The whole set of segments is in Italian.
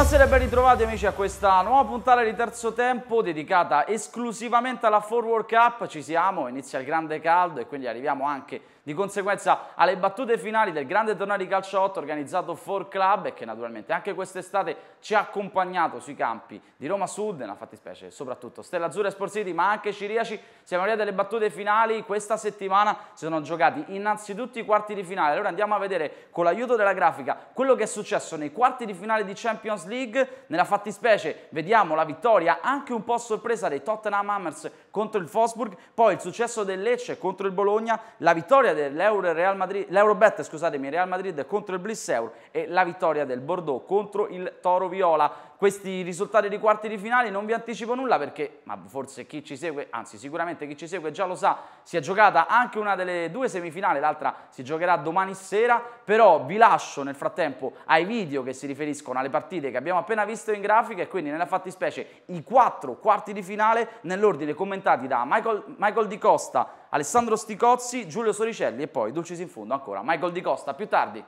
Buonasera e ben ritrovati amici a questa nuova puntata di terzo tempo dedicata esclusivamente alla Forward Cup. Ci siamo, inizia il grande caldo e quindi arriviamo anche di conseguenza alle battute finali del grande torneo di calcio 8 organizzato For Club e che naturalmente anche quest'estate ci ha accompagnato sui campi di Roma Sud, nella fattispecie soprattutto Stella Azzurra e Sport City, ma anche Ciriaci, siamo arrivati alle battute finali, questa settimana si sono giocati innanzitutto i quarti di finale, allora andiamo a vedere con l'aiuto della grafica quello che è successo nei quarti di finale di Champions League, nella fattispecie vediamo la vittoria anche un po' sorpresa dei Tottenham Hammers contro il Fosburg, poi il successo del Lecce contro il Bologna, la vittoria vedere l'Euro Real Madrid, l'Eurobet, scusatemi, Real Madrid contro il Blisseuro e la vittoria del Bordeaux contro il Toro Viola. Questi risultati di quarti di finale non vi anticipo nulla perché, ma forse chi ci segue, anzi sicuramente chi ci segue già lo sa, si è giocata anche una delle due semifinali, l'altra si giocherà domani sera, però vi lascio nel frattempo ai video che si riferiscono alle partite che abbiamo appena visto in grafica e quindi nella fattispecie i quattro quarti di finale nell'ordine commentati da Michael, Michael Di Costa, Alessandro Sticozzi, Giulio Soricelli e poi Dulcis in fondo ancora Michael Di Costa. Più tardi.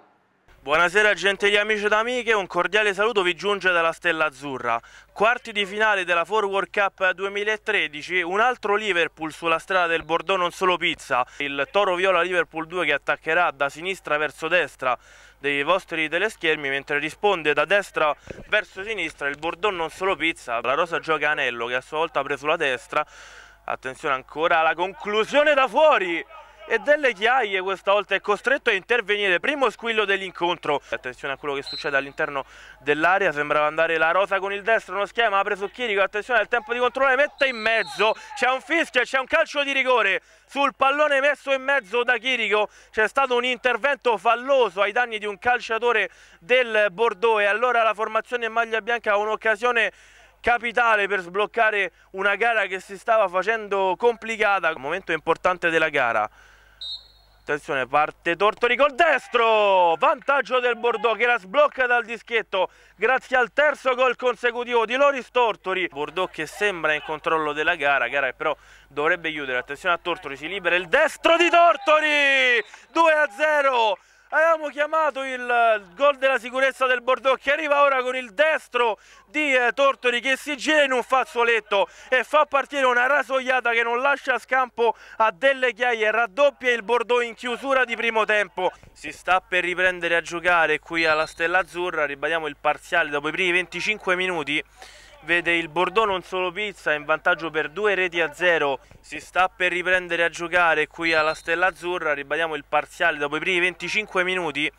Buonasera gentili amici ed amiche, un cordiale saluto vi giunge dalla Stella Azzurra. Quarti di finale della Forward Cup 2013, un altro Liverpool sulla strada del Bordeaux non solo pizza. Il Toro Viola Liverpool 2 che attaccherà da sinistra verso destra dei vostri teleschermi mentre risponde da destra verso sinistra il Bordeaux non solo pizza. La rosa gioca Anello che a sua volta ha preso la destra attenzione ancora alla conclusione da fuori e delle chiaie questa volta è costretto a intervenire primo squillo dell'incontro attenzione a quello che succede all'interno dell'area sembrava andare la rosa con il destro uno schema ha preso Chirico attenzione al tempo di controllare mette in mezzo c'è un fischio e c'è un calcio di rigore sul pallone messo in mezzo da Chirico c'è stato un intervento falloso ai danni di un calciatore del Bordeaux e allora la formazione in maglia bianca ha un'occasione capitale per sbloccare una gara che si stava facendo complicata. Un momento importante della gara. Attenzione, parte Tortori col destro, vantaggio del Bordeaux che la sblocca dal dischetto grazie al terzo gol consecutivo di Loris Tortori. Bordeaux che sembra in controllo della gara, gara che però dovrebbe chiudere, attenzione a Tortori, si libera il destro di Tortori, 2 0 avevamo chiamato il gol della sicurezza del Bordeaux che arriva ora con il destro di eh, Tortori che si gira in un fazzoletto e fa partire una rasoiata che non lascia scampo a delle chiaie raddoppia il Bordeaux in chiusura di primo tempo si sta per riprendere a giocare qui alla Stella Azzurra ribadiamo il parziale dopo i primi 25 minuti vede il Bordeaux non solo pizza in vantaggio per due reti a zero si sta per riprendere a giocare qui alla Stella Azzurra ribadiamo il parziale dopo i primi 25 minuti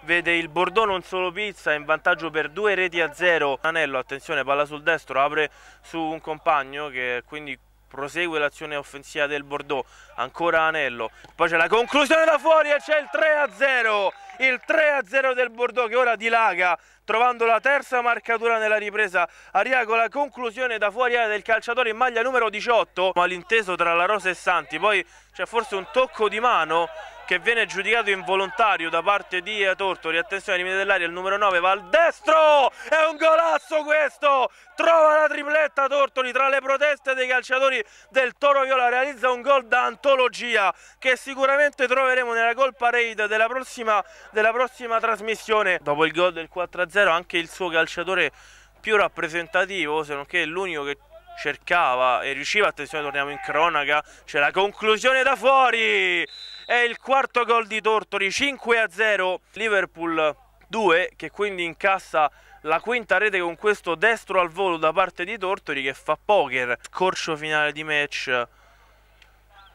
vede il Bordeaux non solo pizza in vantaggio per due reti a zero Anello attenzione palla sul destro apre su un compagno che quindi prosegue l'azione offensiva del Bordeaux ancora Anello poi c'è la conclusione da fuori e c'è il 3 a 0 il 3-0 del Bordeaux che ora dilaga trovando la terza marcatura nella ripresa arriva con la conclusione da fuori area del calciatore in maglia numero 18 ma l'inteso tra la Rosa e Santi poi c'è forse un tocco di mano che viene giudicato involontario da parte di Tortori. Attenzione, limite dell'aria, il numero 9 va al destro! È un golasso questo! Trova la tripletta Tortori tra le proteste dei calciatori del Toro Viola. Realizza un gol da antologia che sicuramente troveremo nella gol parade della prossima, della prossima trasmissione. Dopo il gol del 4-0 anche il suo calciatore più rappresentativo, se non che l'unico che cercava e riusciva, attenzione torniamo in cronaca, c'è la conclusione da fuori! è il quarto gol di Tortori, 5-0 Liverpool 2 che quindi incassa la quinta rete con questo destro al volo da parte di Tortori che fa poker, scorcio finale di match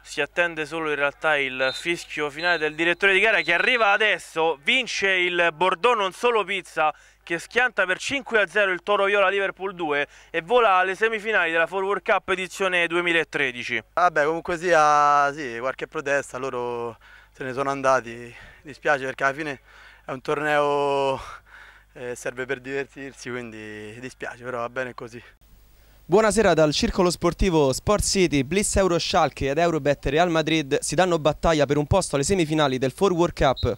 si attende solo in realtà il fischio finale del direttore di gara che arriva adesso, vince il Bordeaux non solo pizza che schianta per 5 0 il Toro Viola Liverpool 2 e vola alle semifinali della Forward Cup edizione 2013. Vabbè, comunque sia, sì, qualche protesta, loro se ne sono andati. Dispiace perché alla fine è un torneo eh, serve per divertirsi, quindi dispiace, però va bene così. Buonasera dal circolo sportivo Sport City, Bliss Euro Schalke ed Eurobet Real Madrid si danno battaglia per un posto alle semifinali del Forward Cup.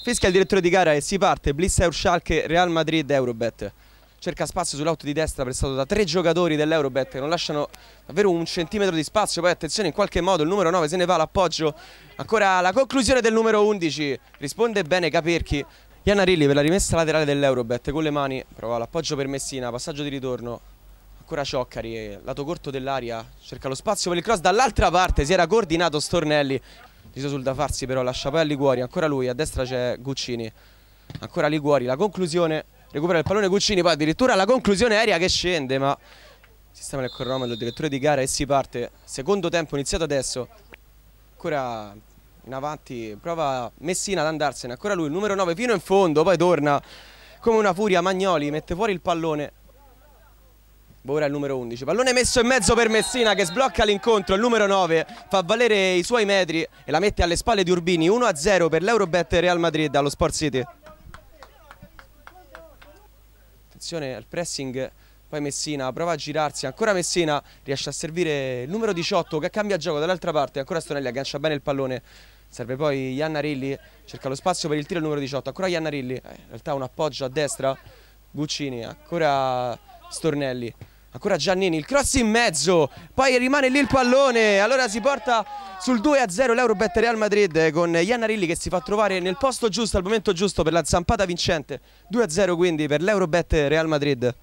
Fischia il direttore di gara e si parte, Bliss Eur Schalke, Real Madrid, Eurobet. Cerca spazio sull'auto di destra prestato da tre giocatori dell'Eurobet che non lasciano davvero un centimetro di spazio. Poi attenzione, in qualche modo il numero 9 se ne va l'appoggio. Ancora la conclusione del numero 11. Risponde bene Capirchi. Iannarilli per la rimessa laterale dell'Eurobet con le mani. Prova l'appoggio per Messina, passaggio di ritorno ancora Cioccari, lato corto dell'aria, cerca lo spazio per il cross dall'altra parte, si era coordinato Stornelli, Deciso sul da farsi però lascia poi a Liguori, ancora lui, a destra c'è Guccini, ancora Liguori, la conclusione, recupera il pallone Guccini, poi addirittura la conclusione aerea che scende, ma sistema del cronometro, direttore di gara e si parte, secondo tempo iniziato adesso, ancora in avanti, prova Messina ad andarsene, ancora lui, il numero 9 fino in fondo, poi torna come una furia, Magnoli mette fuori il pallone, Boh, ora il numero 11, pallone messo in mezzo per Messina che sblocca l'incontro, il numero 9 fa valere i suoi metri e la mette alle spalle di Urbini, 1-0 per l'Eurobet Real Madrid allo Sport City. Attenzione al pressing, poi Messina prova a girarsi, ancora Messina riesce a servire il numero 18 che cambia gioco dall'altra parte, ancora Stonelli aggancia bene il pallone. Serve poi Iannarilli, cerca lo spazio per il tiro il numero 18, ancora Iannarilli, eh, in realtà un appoggio a destra, Guccini, ancora Stornelli. Ancora Giannini, il cross in mezzo, poi rimane lì il pallone, allora si porta sul 2-0 l'Eurobet Real Madrid con Iannarilli che si fa trovare nel posto giusto, al momento giusto per la zampata vincente. 2-0 quindi per l'Eurobet Real Madrid.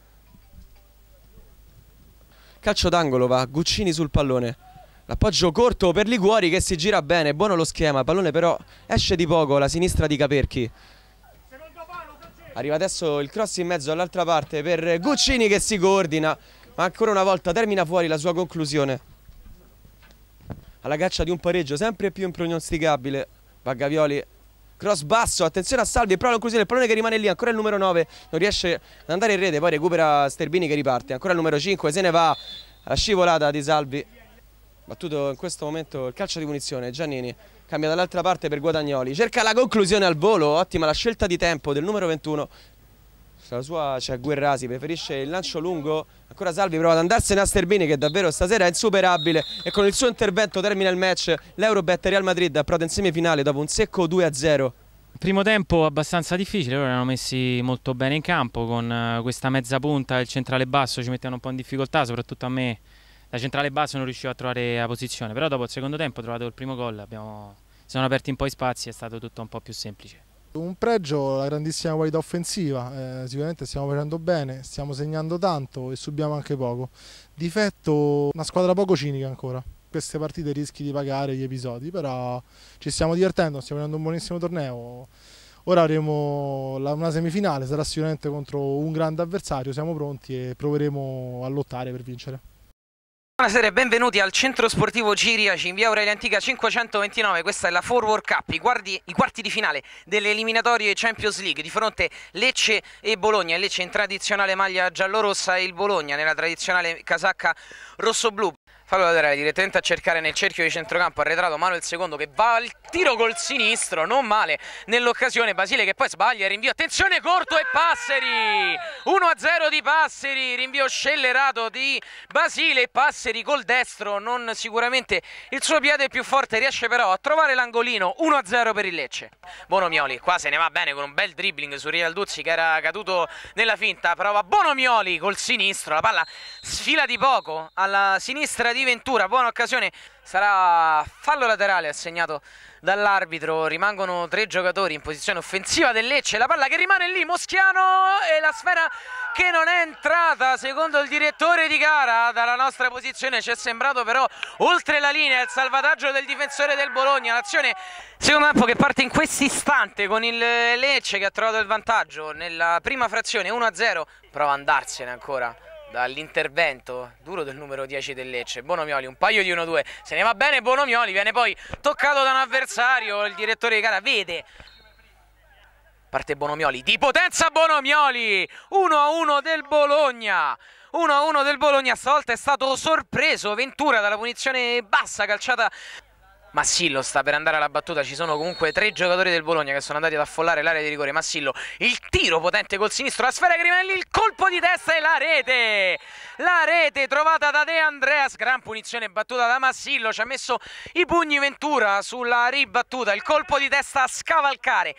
Calcio d'angolo va, Guccini sul pallone. L'appoggio corto per Liguori che si gira bene, buono lo schema, pallone però esce di poco, la sinistra di Caperchi. Arriva adesso il cross in mezzo all'altra parte per Guccini che si coordina, ma ancora una volta termina fuori la sua conclusione. Alla caccia di un pareggio sempre più impronosticabile. Va cross basso, attenzione a Salvi, prova la conclusione, il pallone che rimane lì, ancora il numero 9, non riesce ad andare in rete, poi recupera Sterbini che riparte, ancora il numero 5, se ne va la scivolata di Salvi. Battuto in questo momento il calcio di punizione, Giannini cambia dall'altra parte per Guadagnoli, cerca la conclusione al volo, ottima la scelta di tempo del numero 21, sulla sua c'è cioè Guerrasi, preferisce il lancio lungo, ancora Salvi prova ad andarsene a Sterbini che davvero stasera è insuperabile e con il suo intervento termina il match, l'Eurobet Real Madrid approda in semifinale dopo un secco 2-0. Primo tempo abbastanza difficile, loro erano messi molto bene in campo con eh, questa mezza punta, il centrale basso ci mettevano un po' in difficoltà, soprattutto a me la centrale bassa non riusciva a trovare la posizione, però dopo il secondo tempo ho trovato il primo gol, abbiamo, si sono aperti un po' i spazi, è stato tutto un po' più semplice. Un pregio, la grandissima qualità offensiva, eh, sicuramente stiamo facendo bene, stiamo segnando tanto e subiamo anche poco. Difetto, una squadra poco cinica ancora. Queste partite rischi di pagare gli episodi, però ci stiamo divertendo, stiamo facendo un buonissimo torneo. Ora avremo una semifinale, sarà sicuramente contro un grande avversario, siamo pronti e proveremo a lottare per vincere. Buonasera e benvenuti al centro sportivo Ciriaci in via Aurelia Antica 529, questa è la Forward Cup, i, guardi, i, quarti di finale delle eliminatorie Champions League di fronte Lecce e Bologna, Lecce in tradizionale maglia giallorossa e il Bologna nella tradizionale casacca rosso-blu. Fallo laterale direttamente a cercare nel cerchio di centrocampo arretrato Manuel secondo che va al tiro col sinistro, non male nell'occasione Basile che poi sbaglia, rinvio, attenzione corto e Passeri 1-0 di Passeri, rinvio scellerato di Basile, Passeri col destro, non sicuramente il suo piede più forte, riesce però a trovare l'angolino 1-0 per il Lecce. Bonomioli qua se ne va bene con un bel dribbling su Rialduzzi che era caduto nella finta, prova Bonomioli col sinistro, la palla sfila di poco alla sinistra di Ventura, buona occasione, sarà fallo laterale assegnato dall'arbitro, rimangono tre giocatori in posizione offensiva del Lecce, la palla che rimane lì, Moschiano e la sfera che non è entrata secondo il direttore di gara dalla nostra posizione, ci è sembrato però oltre la linea il salvataggio del difensore del Bologna, l'azione secondo tempo che parte in questo istante con il Lecce che ha trovato il vantaggio nella prima frazione 1-0, prova ad andarsene ancora dall'intervento duro del numero 10 del Lecce Bonomioli un paio di 1-2 se ne va bene Bonomioli viene poi toccato da un avversario il direttore di gara vede parte Bonomioli di potenza Bonomioli 1-1 del Bologna 1-1 del Bologna stavolta è stato sorpreso Ventura dalla punizione bassa calciata Massillo sta per andare alla battuta, ci sono comunque tre giocatori del Bologna che sono andati ad affollare l'area di rigore, Massillo il tiro potente col sinistro, la sfera che rimane il colpo di testa e la rete! La rete trovata da De Andreas, gran punizione battuta da Massillo, ci ha messo i pugni Ventura sulla ribattuta, il colpo di testa a scavalcare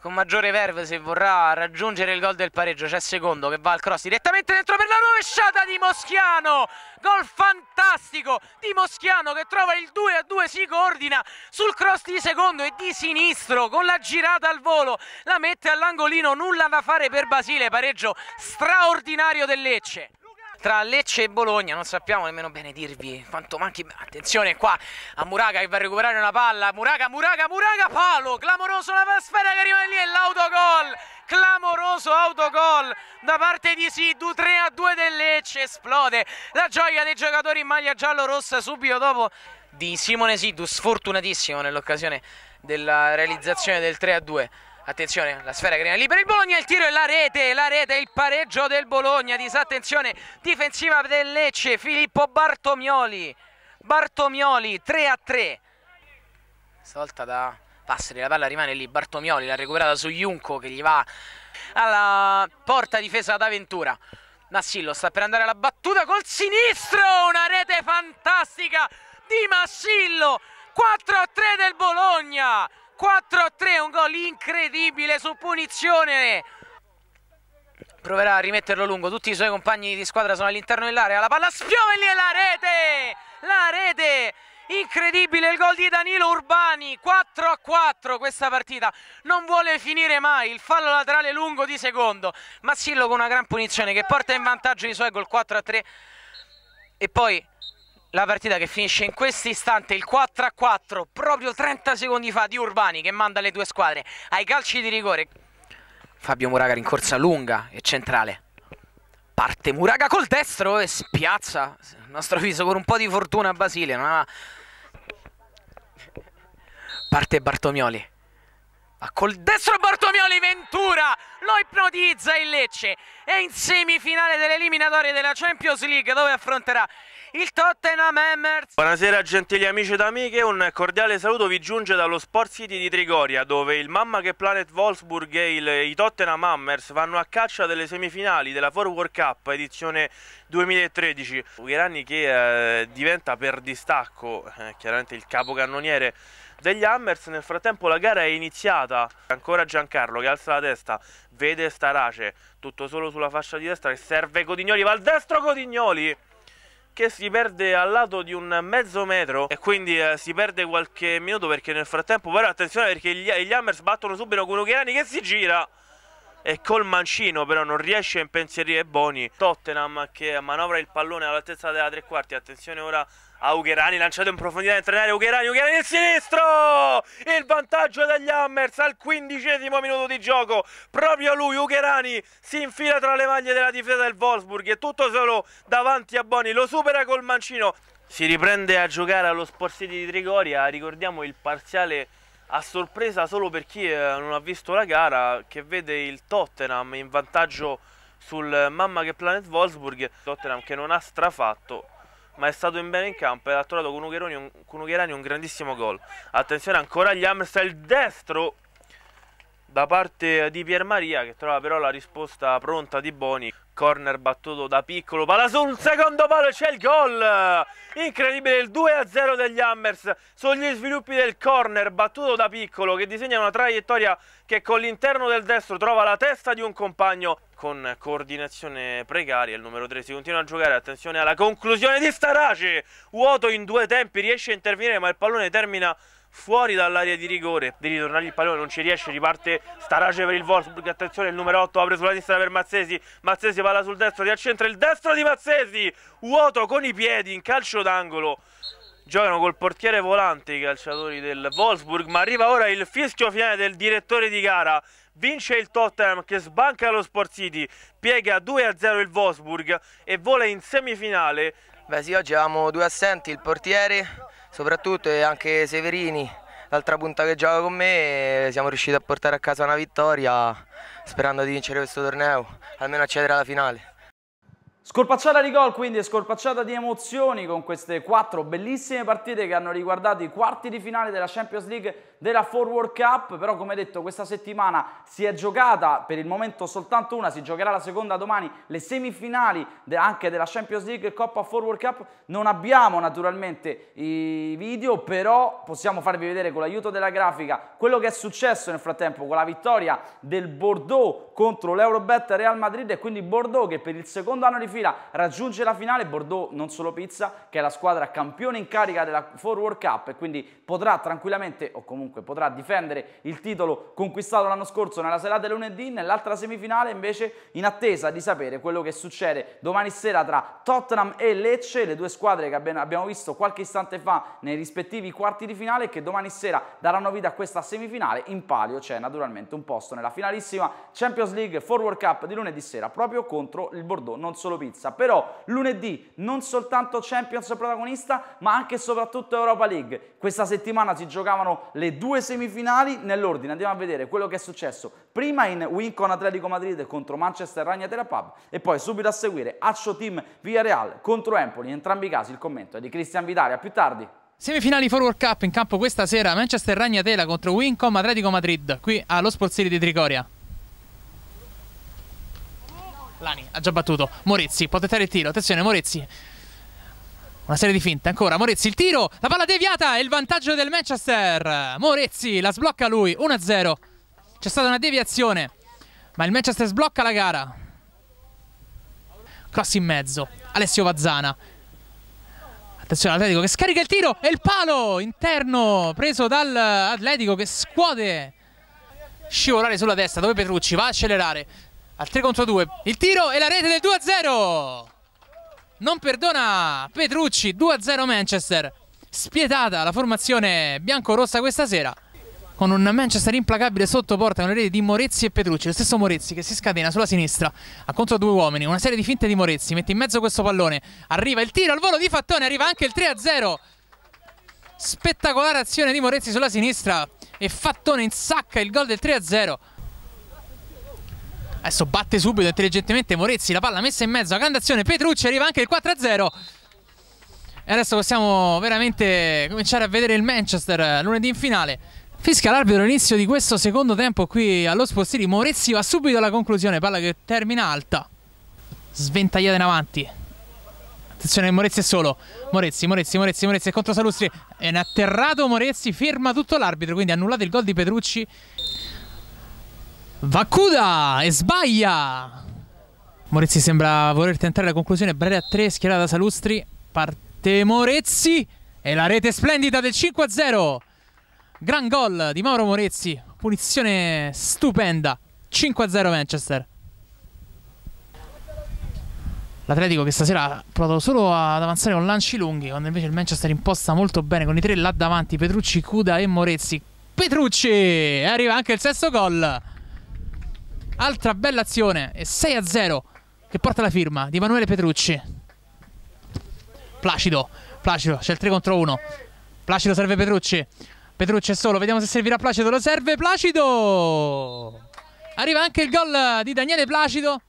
con maggiore verve se vorrà raggiungere il gol del pareggio. C'è secondo che va al cross direttamente dentro per la rovesciata di Moschiano. Gol fantastico di Moschiano che trova il 2 a 2, si coordina sul cross di secondo e di sinistro con la girata al volo. La mette all'angolino, nulla da fare per Basile, pareggio straordinario del Lecce tra Lecce e Bologna, non sappiamo nemmeno bene dirvi quanto manchi, attenzione qua a Muraga che va a recuperare una palla, Muraga, Muraga, Muraga, palo, clamoroso la sfera che rimane lì e l'autogol, clamoroso autogol da parte di Siddu, 3 a 2 del Lecce, esplode la gioia dei giocatori in maglia giallo-rossa subito dopo di Simone Siddu, sfortunatissimo nell'occasione della realizzazione del 3 a 2. Attenzione, la sfera che grena libera il Bologna, il tiro e la rete, la rete, il pareggio del Bologna, disattenzione difensiva del Lecce, Filippo Bartomioli, Bartomioli 3 a 3. Stavolta da Passeri, la palla rimane lì, Bartomioli l'ha recuperata su Junco che gli va alla porta difesa da Ventura. Massillo sta per andare alla battuta col sinistro, una rete fantastica di Massillo, 4 a 3 del Bologna. 4-3, un gol incredibile su punizione. Proverà a rimetterlo lungo, tutti i suoi compagni di squadra sono all'interno dell'area, la palla spiove lì e la rete! La rete! Incredibile il gol di Danilo Urbani, 4 a 4 questa partita, non vuole finire mai, il fallo laterale lungo di secondo, Massillo con una gran punizione che porta in vantaggio i suoi gol 4 a 3 e poi la partita che finisce in questo istante il 4 a 4, proprio 30 secondi fa di Urbani che manda le due squadre ai calci di rigore. Fabio Muraga in corsa lunga e centrale. Parte Muraga col destro e spiazza. Il nostro viso con un po' di fortuna Basile. Non aveva... Parte Bartomioli. Ma col destro Bartomioli Ventura lo ipnotizza il Lecce. È in semifinale delle eliminatorie della Champions League dove affronterà il Tottenham Hammers. Buonasera gentili amici ed amiche, un cordiale saluto vi giunge dallo Sport City di Trigoria dove il mamma che Planet Wolfsburg e il, i Tottenham Hammers vanno a caccia delle semifinali della World Cup edizione 2013. Ugherani che eh, diventa per distacco eh, chiaramente il capocannoniere degli Hammers. Nel frattempo la gara è iniziata. Ancora Giancarlo che alza la testa, vede Starace, tutto solo sulla fascia di destra e serve Codignoli, va al destro Codignoli che si perde al lato di un mezzo metro e quindi eh, si perde qualche minuto perché nel frattempo però attenzione perché gli, gli Hammers battono subito con Ucherani che si gira e col mancino però non riesce a impensierire Boni Tottenham che manovra il pallone all'altezza della tre quarti attenzione ora a Augherani lanciato in profondità dentro l'area, Augherani, Augherani il sinistro! Il vantaggio degli Hammers al quindicesimo minuto di gioco, proprio lui Augherani si infila tra le maglie della difesa del Wolfsburg e tutto solo davanti a Boni, lo supera col mancino. Si riprende a giocare allo Sport City di Trigoria, ricordiamo il parziale a sorpresa solo per chi eh, non ha visto la gara che vede il Tottenham in vantaggio sul Mamma che Planet Wolfsburg, Tottenham che non ha strafatto ma è stato in bene in campo e ha trovato con Ugherani un, grandissimo gol. Attenzione ancora agli Amstel destro da parte di Pier Maria che trova però la risposta pronta di Boni corner battuto da piccolo, palla sul secondo palo c'è il gol, incredibile il 2-0 a degli Hammers, sugli sviluppi del corner battuto da piccolo che disegna una traiettoria che con l'interno del destro trova la testa di un compagno con coordinazione precaria. Il numero 3 si continua a giocare. Attenzione alla conclusione di Starace. Vuoto in due tempi, riesce a intervenire, ma il pallone termina fuori dall'area di rigore, devi ritornare il pallone, non ci riesce, riparte Starace per il Wolfsburg, attenzione il numero 8 apre sulla destra per Mazzesi, Mazzesi palla sul destro, riaccentra il destro di Mazzesi, vuoto con i piedi in calcio d'angolo. Giocano col portiere volante i calciatori del Wolfsburg, ma arriva ora il fischio finale del direttore di gara. Vince il Tottenham che sbanca lo Sport City, piega 2-0 il Wolfsburg e vola in semifinale. Beh sì, oggi avevamo due assenti, il portiere soprattutto e anche Severini, l'altra punta che gioca con me, siamo riusciti a portare a casa una vittoria sperando di vincere questo torneo, almeno accedere alla finale. Scorpacciata di gol, quindi e scorpacciata di emozioni con queste quattro bellissime partite che hanno riguardato i quarti di finale della Champions League della Forward Cup, però come detto questa settimana si è giocata per il momento soltanto una, si giocherà la seconda domani, le semifinali anche della Champions League Coppa Forward Cup, non abbiamo naturalmente i video, però possiamo farvi vedere con l'aiuto della grafica quello che è successo nel frattempo con la vittoria del Bordeaux contro l'Eurobet Real Madrid e quindi Bordeaux che per il secondo anno di fila fila raggiunge la finale Bordeaux non solo pizza che è la squadra campione in carica della Forward Cup e quindi potrà tranquillamente o comunque potrà difendere il titolo conquistato l'anno scorso nella serata del lunedì nell'altra semifinale invece in attesa di sapere quello che succede domani sera tra Tottenham e Lecce le due squadre che abbiamo visto qualche istante fa nei rispettivi quarti di finale che domani sera daranno vita a questa semifinale in palio c'è naturalmente un posto nella finalissima Champions League Forward Cup di lunedì sera proprio contro il Bordeaux non solo pizza Nizza. Però lunedì non soltanto Champions protagonista, ma anche e soprattutto Europa League. Questa settimana si giocavano le due semifinali nell'ordine. Andiamo a vedere quello che è successo. Prima in win con Atletico Madrid contro Manchester Ragnatela Pub e poi subito a seguire Accio Team Villarreal contro Empoli. In entrambi i casi il commento è di Cristian Vitale. A più tardi. Semifinali Forward Cup in campo questa sera Manchester Ragnatela contro Wincom Atletico Madrid qui allo Sport City di Tricoria. Lani ha già battuto. Morezzi, può tentare il tiro. Attenzione, Morezzi. Una serie di finte ancora. Morezzi, il tiro. La palla deviata e il vantaggio del Manchester. Morezzi la sblocca lui. 1-0. C'è stata una deviazione. Ma il Manchester sblocca la gara. Cross in mezzo. Alessio Vazzana. Attenzione all'Atletico che scarica il tiro e il palo interno preso dall'Atletico che scuote scivolare sulla destra dove Petrucci va a accelerare al 3 contro 2. Il tiro e la rete del 2-0. Non perdona Petrucci, 2-0 Manchester. Spietata la formazione bianco-rossa questa sera con un Manchester implacabile sotto porta con le reti di Morezzi e Petrucci, lo stesso Morezzi che si scatena sulla sinistra a contro due uomini, una serie di finte di Morezzi, mette in mezzo questo pallone, arriva il tiro al volo di Fattone, arriva anche il 3-0. Spettacolare azione di Morezzi sulla sinistra e Fattone insacca il gol del 3-0. Adesso batte subito intelligentemente Morezzi, la palla messa in mezzo, a grande azione Petrucci, arriva anche il 4-0. E adesso possiamo veramente cominciare a vedere il Manchester eh, lunedì in finale. Fisca l'arbitro all'inizio di questo secondo tempo qui allo Spostiri, Morezzi va subito alla conclusione, palla che termina alta. Sventagliata in avanti. Attenzione, Morezzi è solo. Morezzi, Morezzi, Morezzi, Morezzi contro Salustri. È un atterrato Morezzi, ferma tutto l'arbitro, quindi annullato il gol di Petrucci Vacuda e sbaglia! Morezzi sembra voler tentare la conclusione, Brera a 3, schierata da Salustri, parte Morezzi e la rete splendida del 5-0. Gran gol di Mauro Morezzi, punizione stupenda, 5-0 Manchester. L'Atletico che stasera ha provato solo ad avanzare con lanci lunghi, quando invece il Manchester imposta molto bene con i tre là davanti, Petrucci, Cuda e Morezzi. Petrucci! E arriva anche il sesto gol. Altra bella azione e 6 a 0 che porta la firma di Emanuele Petrucci. Placido, Placido, c'è il 3 contro 1. Placido serve Petrucci. Petrucci è solo, vediamo se servirà Placido, lo serve Placido! Arriva anche il gol di Daniele Placido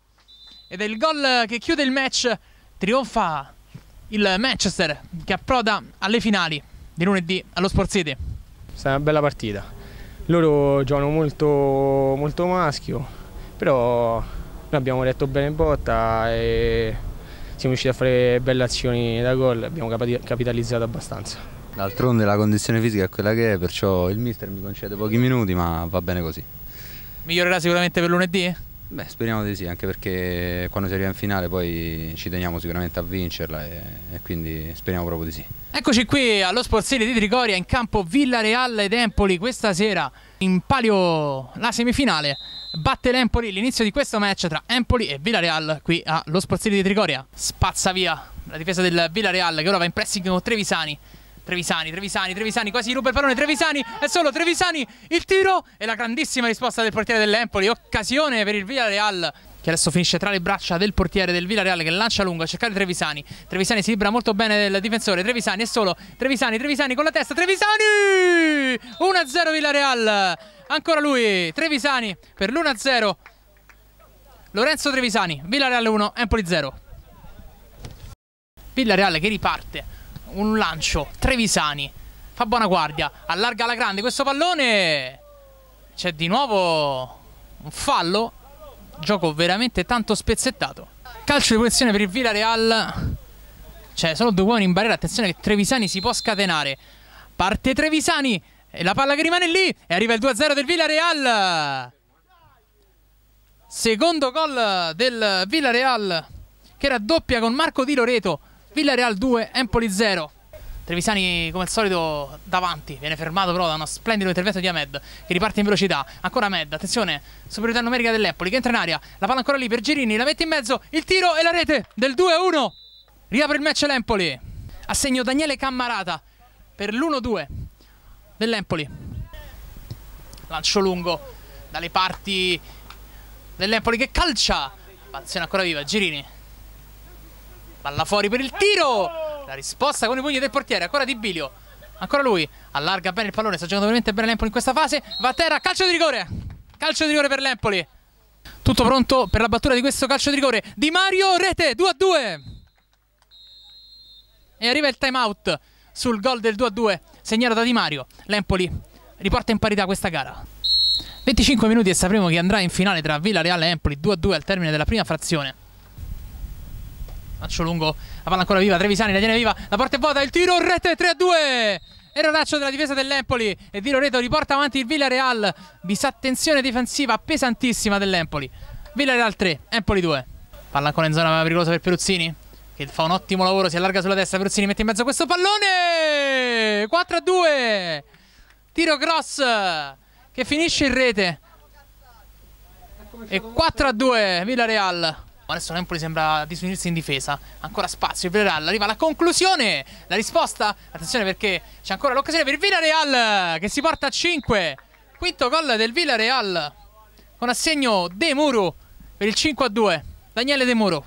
ed è il gol che chiude il match. Trionfa il Manchester che approda alle finali di lunedì allo Sport City. È una bella partita. Loro giocano molto, molto maschio, però noi abbiamo letto bene in botta e siamo riusciti a fare belle azioni da gol, abbiamo capitalizzato abbastanza. D'altronde la condizione fisica è quella che è, perciò il mister mi concede pochi minuti, ma va bene così. Migliorerà sicuramente per lunedì? Beh, speriamo di sì, anche perché quando si arriva in finale poi ci teniamo sicuramente a vincerla e, e quindi speriamo proprio di sì. Eccoci qui allo Sporzelli di Trigoria in campo Villareal ed Empoli questa sera in palio la semifinale batte l'Empoli. L'inizio di questo match tra Empoli e Villarreal qui allo Spazzini di Trigoria. Spazza via la difesa del Villarreal che ora va in pressing con Trevisani. Trevisani, Trevisani, Trevisani, quasi ruba il pallone Trevisani, è solo Trevisani, il tiro e la grandissima risposta del portiere dell'Empoli, occasione per il Villarreal che adesso finisce tra le braccia del portiere del Villarreal che lancia lungo a cercare Trevisani. Trevisani si libera molto bene del difensore. Trevisani è solo. Trevisani, Trevisani con la testa. Trevisani! 1-0 Villarreal ancora lui Trevisani per l'1-0 Lorenzo Trevisani, Villareal 1, Empoli 0 Villareal che riparte un lancio, Trevisani fa buona guardia, allarga la grande questo pallone c'è di nuovo un fallo gioco veramente tanto spezzettato calcio di posizione per il Villareal c'è solo due uomini in barriera attenzione che Trevisani si può scatenare parte Trevisani e la palla che rimane lì. E arriva il 2-0 del Villarreal. Secondo gol del Villarreal che raddoppia con Marco Di Loreto. Villarreal 2, Empoli 0. Trevisani come al solito davanti, viene fermato però da uno splendido intervento di Ahmed che riparte in velocità, ancora Ahmed, attenzione, superiorità numerica dell'Empoli che entra in aria, la palla ancora lì per Girini, la mette in mezzo, il tiro e la rete del 2-1, riapre il match l'Empoli, assegno Daniele Cammarata per l'1-2 dell'Empoli. Lancio lungo dalle parti dell'Empoli che calcia. Pazione ancora viva, Girini. Palla fuori per il tiro. La risposta con i pugni del portiere, ancora Di Bilio. Ancora lui, allarga bene il pallone, sta giocando veramente bene l'Empoli in questa fase. Va a terra, calcio di rigore. Calcio di rigore per l'Empoli. Tutto pronto per la battuta di questo calcio di rigore. Di Mario, rete, 2 a 2. E arriva il time out sul gol del 2 a 2 segnato da Di Mario. L'Empoli riporta in parità questa gara. 25 minuti e sapremo chi andrà in finale tra Villareal e Empoli 2-2 al termine della prima frazione. Lancio lungo, la palla ancora viva, Trevisani la tiene viva, la porta è vuota, il tiro, rete 3-2! Erroraccio della difesa dell'Empoli e Di Loreto riporta avanti il Villareal. Disattenzione difensiva pesantissima dell'Empoli. Villareal 3, Empoli 2. Palla ancora in zona pericolosa per Peruzzini che fa un ottimo lavoro, si allarga sulla destra, Peruzzini mette in mezzo questo pallone, 4 a 2, tiro cross che finisce in rete, e 4 a 2 Villarreal. Ma Adesso l'Empoli sembra disunirsi in difesa. Ancora spazio, il Villarreal arriva la conclusione. La risposta, attenzione perché c'è ancora l'occasione per il Villarreal che si porta a 5. Quinto gol del Villarreal con assegno De Muro per il 5 a 2. Daniele De Muro.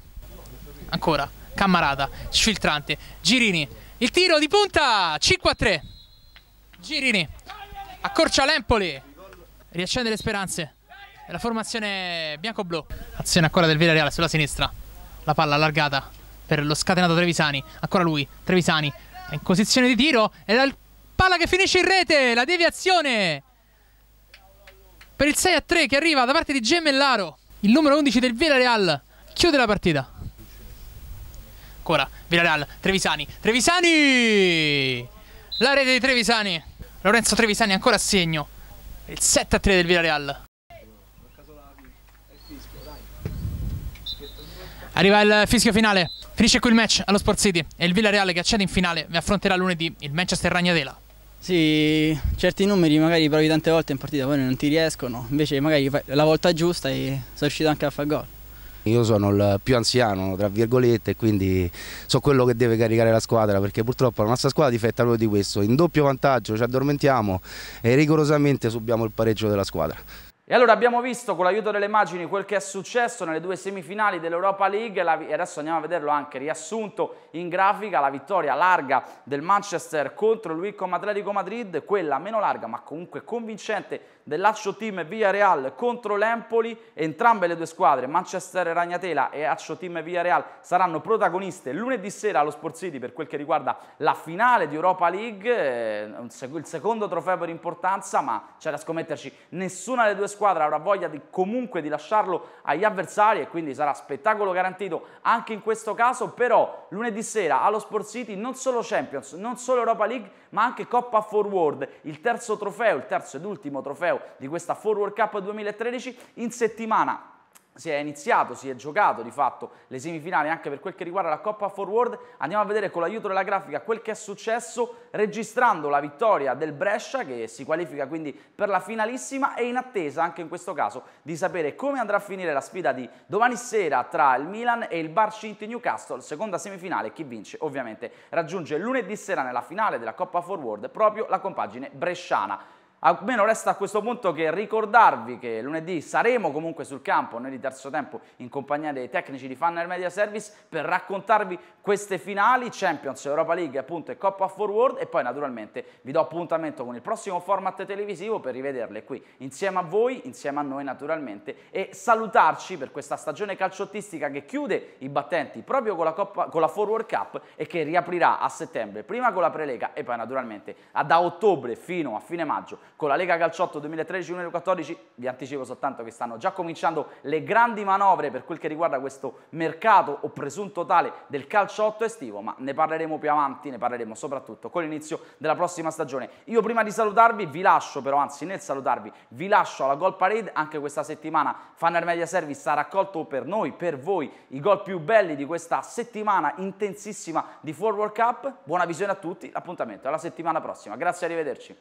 Ancora. Cammarata, sfiltrante, Girini, il tiro di punta, 5 a 3, Girini, accorcia l'Empoli, riaccende le speranze la formazione bianco-blu, azione ancora del Villarreal sulla sinistra, la palla allargata per lo scatenato Trevisani, ancora lui, Trevisani, è in posizione di tiro, e la palla che finisce in rete, la deviazione per il 6 a 3 che arriva da parte di Gemellaro, il numero 11 del Villareal, chiude la partita ancora Villarreal, Trevisani, Trevisani! La rete di Trevisani, Lorenzo Trevisani ancora a segno, il 7 3 del Villarreal. Arriva il fischio finale, finisce qui il match allo Sport City e il Villarreal che accede in finale vi affronterà lunedì il Manchester Ragnatela. Sì, certi numeri magari provi tante volte in partita, poi non ti riescono, invece magari la volta giusta e sei riuscito anche a far gol. Io sono il più anziano, tra virgolette, e quindi so quello che deve caricare la squadra, perché purtroppo la nostra squadra difetta proprio di questo. In doppio vantaggio ci addormentiamo e rigorosamente subiamo il pareggio della squadra. E allora abbiamo visto con l'aiuto delle immagini quel che è successo nelle due semifinali dell'Europa League e adesso andiamo a vederlo anche riassunto in grafica la vittoria larga del Manchester contro il come Atletico Madrid, quella meno larga ma comunque convincente dell'Accio Team Villarreal contro l'Empoli, entrambe le due squadre, Manchester Ragnatela e Accio Team Villarreal, saranno protagoniste lunedì sera allo Sport City per quel che riguarda la finale di Europa League, eh, il secondo trofeo per importanza, ma c'è da scommetterci, nessuna delle due squadre avrà voglia di, comunque di lasciarlo agli avversari e quindi sarà spettacolo garantito anche in questo caso, però lunedì sera allo Sport City non solo Champions, non solo Europa League, ma anche Coppa Forward, il terzo trofeo, il terzo ed ultimo trofeo trofeo di questa Forward Cup 2013 in settimana si è iniziato, si è giocato di fatto le semifinali anche per quel che riguarda la Coppa Forward. Andiamo a vedere con l'aiuto della grafica quel che è successo registrando la vittoria del Brescia che si qualifica quindi per la finalissima e in attesa anche in questo caso di sapere come andrà a finire la sfida di domani sera tra il Milan e il Bar City Newcastle, seconda semifinale. Chi vince ovviamente raggiunge lunedì sera nella finale della Coppa Forward proprio la compagine bresciana. Almeno resta a questo punto che ricordarvi che lunedì saremo comunque sul campo, noi di terzo tempo, in compagnia dei tecnici di Fanner Media Service, per raccontarvi queste finali, Champions, Europa League appunto e Coppa Forward e poi naturalmente vi do appuntamento con il prossimo format televisivo per rivederle qui insieme a voi, insieme a noi naturalmente e salutarci per questa stagione calciottistica che chiude i battenti proprio con la, Coppa, con la Forward Cup e che riaprirà a settembre, prima con la Prelega e poi naturalmente da ottobre fino a fine maggio con la Lega Calciotto 2013-2014, vi anticipo soltanto che stanno già cominciando le grandi manovre per quel che riguarda questo mercato o presunto tale del calciotto estivo, ma ne parleremo più avanti, ne parleremo soprattutto con l'inizio della prossima stagione. Io prima di salutarvi vi lascio però, anzi nel salutarvi, vi lascio alla Gol Parade, anche questa settimana Fanner Media Service ha raccolto per noi, per voi, i gol più belli di questa settimana intensissima di Forward Cup. Buona visione a tutti, l'appuntamento alla settimana prossima. Grazie, arrivederci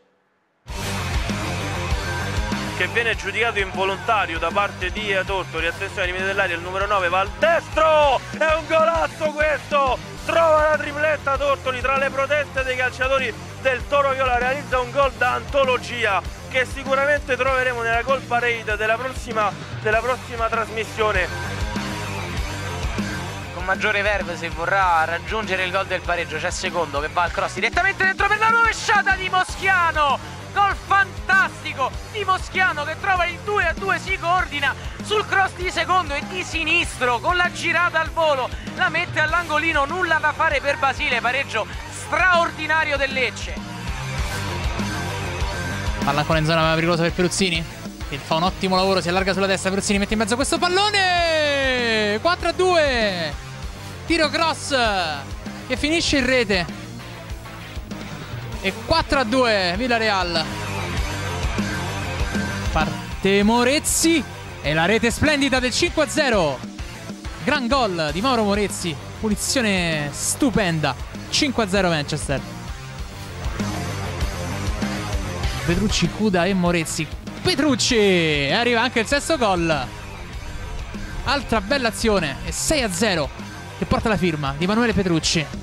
che viene giudicato involontario da parte di Tortori. Attenzione, limite dell'aria, il numero 9 va al destro! È un golazzo questo! Trova la tripletta Tortoli tra le proteste dei calciatori del Toro Viola, realizza un gol da antologia che sicuramente troveremo nella gol parade della prossima, della prossima trasmissione maggiore verve se vorrà raggiungere il gol del pareggio. C'è secondo che va al cross direttamente dentro per la rovesciata di Moschiano. Gol fantastico di Moschiano che trova il 2 a 2, si coordina sul cross di secondo e di sinistro con la girata al volo. La mette all'angolino, nulla da fare per Basile, pareggio straordinario del Lecce. Palla ancora in zona pericolosa per Peruzzini. Che fa un ottimo lavoro, si allarga sulla destra. Peruzzini mette in mezzo questo pallone. 4 a 2. Tiro cross che finisce in rete e 4 a 2 Villarreal parte Morezzi e la rete splendida del 5 a 0 gran gol di Mauro Morezzi punizione stupenda 5 a 0 Manchester Petrucci, Cuda e Morezzi Petrucci e arriva anche il sesto gol altra bella azione e 6 a 0 che porta la firma di Emanuele Petrucci